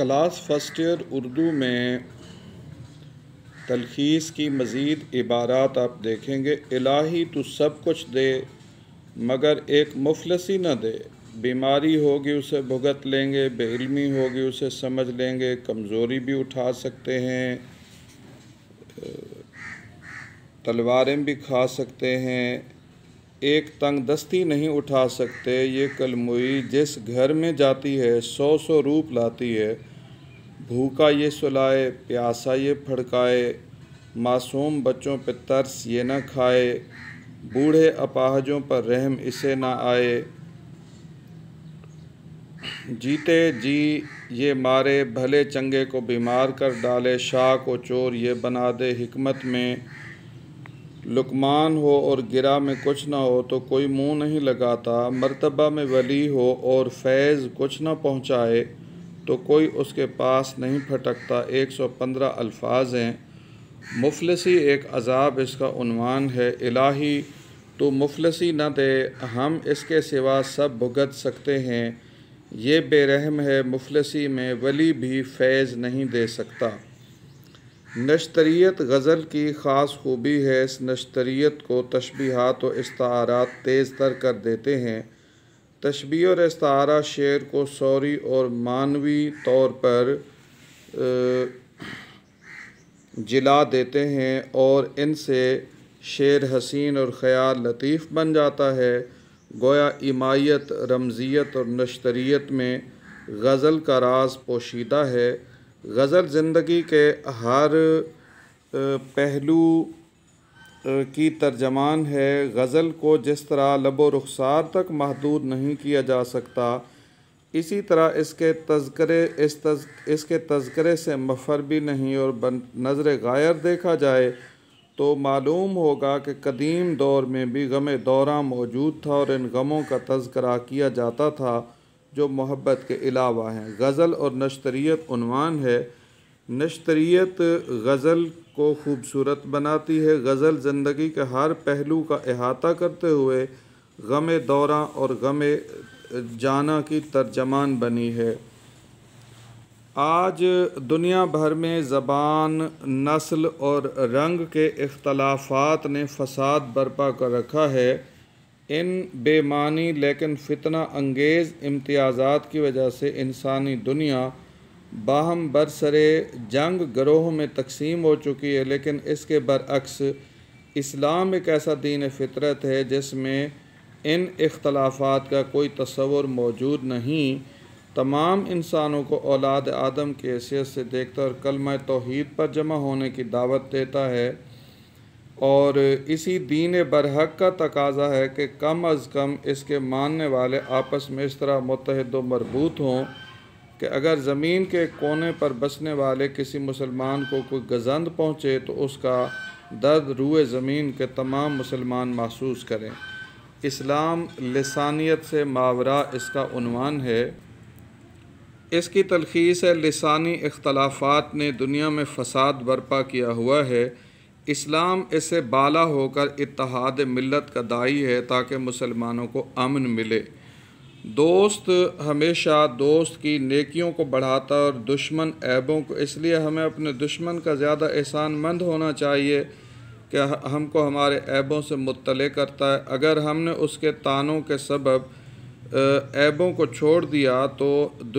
class first year Urdu में तलखीस की मज़ीद इबारात आप देखेंगे इलाही तो सब कुछ दे मगर एक मुफलसी न दे बीमारी होगी उसे भुगत लेंगे बेलमी होगी उसे समझ लेंगे कमज़ोरी भी उठा सकते हैं तलवारें भी खा सकते हैं एक तंग दस्ती नहीं उठा सकते ये कलमुई जिस घर में जाती है सौ सौ रूप लाती है भूखा ये सुलाए प्यासा ये फड़काए मासूम बच्चों पर तरस ये न खाए बूढ़े अपाहजों पर रहम इसे ना आए जीते जी ये मारे भले चंगे को बीमार कर डाले शाह को चोर ये बना दे हिकमत में लुकमान हो और गिरा में कुछ ना हो तो कोई मुंह नहीं लगाता मर्तबा में वली हो और फैज़ कुछ ना पहुँचाए तो कोई उसके पास नहीं फटकता 115 अल्फाज हैं मुफलसी एक अजाब इसका उनवान है इलाही तो मुफलसी न दे हम इसके सिवा सब भुगत सकते हैं ये बेरहम है मुफलसी में वली भी फैज़ नहीं दे सकता नश्तरीत गज़ल की ख़ास खूबी है इस नश्तरीत को तशबीहात और इस्तारात तेज़ तर कर देते हैं तशबी और इस्तारा शेर को सौरी और मानवी तौर पर जिला देते हैं और इनसे शेर हसीन और ख़याल लतीफ़ बन जाता है गोया इमायत रमज़ियत और नशतरीत में गज़ल का राज पोशीदा है गज़ल ज़िंदगी के हर पहलू की तर्जमान है गज़ल को जिस तरह लब रुखसार तक महदूद नहीं किया जा सकता इसी तरह इसके तस्करे इस तज इसके तस्करे से मफर भी नहीं और बन नज़र गायर देखा जाए तो मालूम होगा कि कदीम दौर में भी गम दौरा मौजूद था और इन गमों का तस्करा किया जाता था जो मोहब्बत के अलावा हैं गज़ल और नशतरीत उनवान है नशतरीत गज़ल को खूबसूरत बनाती है गज़ल ज़िंदगी के हर पहलू का अहाता करते हुए गम दौरा और गम जाना की तर्जमान बनी है आज दुनिया भर में ज़बान नस्ल और रंग के अख्तलाफात ने फसाद बर्पा कर रखा है इन बेमानी लेकिन फितना अंगेज़ इम्तियाज़ात की वजह से इंसानी दुनिया बाहम बरसरे जंग ग्रोह में तकसीम हो चुकी है लेकिन इसके बरअक्स इस्लाम एक ऐसा दीन फितरत है जिसमें इन इख्तलाफात का कोई तस्वुर मौजूद नहीं तमाम इंसानों को औलाद आदम की हैसियत से देखता और कलम तोहद पर जमा होने की दावत देता है और इसी दीन बरहक का तकाजा है कि कम अज़ कम इसके मानने वाले आपस में इस तरह मतहद मरबूत हों कि अगर ज़मीन के कोने पर बसने वाले किसी मुसलमान को कोई गजंद पहुँचे तो उसका दर्द रूए ज़मीन के तमाम मुसलमान महसूस करें इस्लाम लसानियत से मावरा इसका उनवान है इसकी तलखीस है लसानी अख्तलाफात ने दुनिया में फसाद बर्पा किया हुआ है इस्लाम इसे बाला होकर इतिहाद मिलत का दाई है ताकि मुसलमानों को अमन मिले दोस्त हमेशा दोस्त की नेकियों को बढ़ाता और दुश्मन ऐबों को इसलिए हमें अपने दुश्मन का ज़्यादा एहसानमंद होना चाहिए कि हमको हमारे ऐबों से मुतले करता है अगर हमने उसके तानों के सबब ऐबों को छोड़ दिया तो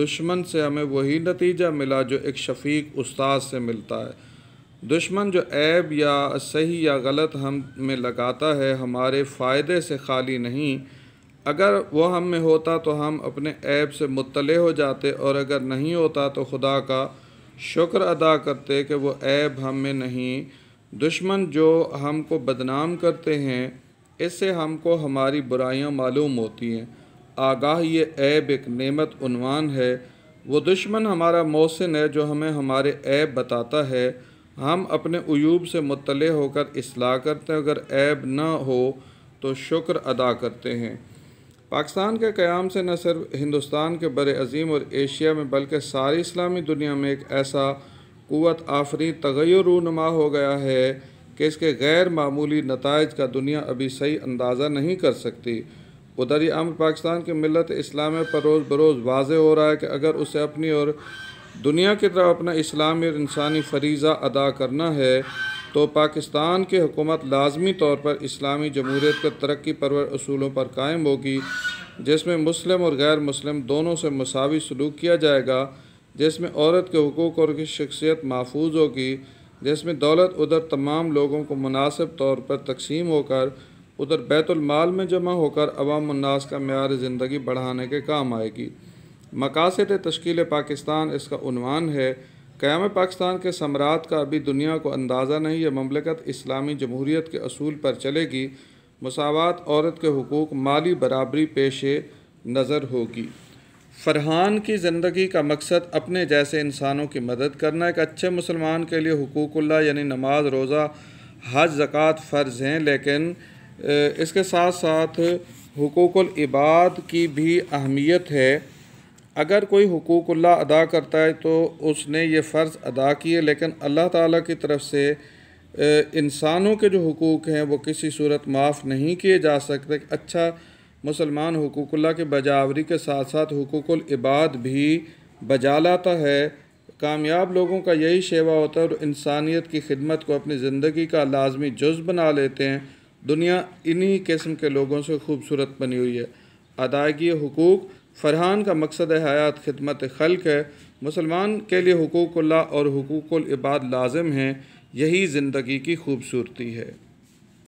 दुश्मन से हमें वही नतीजा मिला जो एक शफीक उस्ताद से मिलता है दुश्मन जो ऐब या सही या गलत हम में लगाता है हमारे फ़ायदे से खाली नहीं अगर वो हम में होता तो हम अपने ऐब से मुतले हो जाते और अगर नहीं होता तो खुदा का शुक्र अदा करते कि वो ऐब हम में नहीं दुश्मन जो हमको बदनाम करते हैं इससे हमको हमारी बुराइयां मालूम होती हैं आगाह ये ऐब एक नेमत उनवान है वो दुश्मन हमारा मौसन है जो हमें हमारे ऐब बताता है हम अपने अयूब से मुतले होकर असलाह करते हैं अगर ऐब ना हो तो शुक्र अदा करते हैं पाकिस्तान के क़्याम से न सिर्फ हिंदुस्तान के बड़े अज़ीम और एशिया में बल्कि सारी इस्लामी दुनिया में एक ऐसा क़वत आफरी तगैय रूनमा हो गया है कि इसके गैर मामूली नतज का दुनिया अभी सही अंदाज़ा नहीं कर सकती उधर ही अमर पाकिस्तान की मिलत इस्लाम पर रोज़ बरोज़ वाज हो रहा है कि अगर उसे अपनी और दुनिया की तरफ अपना इस्लामी और इंसानी फरीज़ा अदा करना है तो पाकिस्तान की हुकूमत लाजमी तौर पर इस्लामी जमहूरीत के तरक्की परवर असूलों पर कायम होगी जिसमें मुस्लिम और गैर मुस्लिम दोनों से मसावी सलूक किया जाएगा जिसमें औरत के हकूक़ और की शख्सियत महफूज होगी जिसमें दौलत उधर तमाम लोगों को मुनासिब तौर पर तकसीम होकर उधर बैतुलमाल में जमा होकर अवामन्नास का मैार ज़िंदगी बढ़ाने के काम आएगी मकासद तश्कील पाकिस्तान इसका है क़्याम पाकिस्तान के सम्राट का अभी दुनिया को अंदाज़ा नहीं है ममलकत इस्लामी जमहूरीत के असूल पर चलेगी मसावत औरत के हकूक़ माली बराबरी पेश नज़र होगी फरहान की ज़िंदगी का मकसद अपने जैसे इंसानों की मदद करना एक अच्छे मुसलमान के लिए हकूकुल्ला यानी नमाज रोज़ा हज ज़क़़त फ़र्ज़ हैं लेकिन इसके साथ साथ हकूकुल इबाद की भी अहमियत है अगर कोई हकूक़ल्ला अदा करता है तो उसने ये फ़र्ज़ अदा किए लेकिन अल्लाह ताला की तरफ से इंसानों के जो हकूक़ हैं वो किसी सूरत माफ़ नहीं किए जा सकते अच्छा मुसलमान हकूक़ल्ला के बजावरी के साथ साथ हकूक़ल इबाद भी बजा लाता है कामयाब लोगों का यही शेवा होता है और इंसानियत की खिदमत को अपनी ज़िंदगी का लाजमी जुज़ बना लेते हैं दुनिया इन्हीं किस्म के लोगों से खूबसूरत बनी हुई है अदायगी हकूक़ फरहान का मकसद हयात खिदमत खल्क है मुसलमान के लिए हकूक़ल्ला और हकूक़ल इबाद लाजम हैं यही ज़िंदगी की खूबसूरती है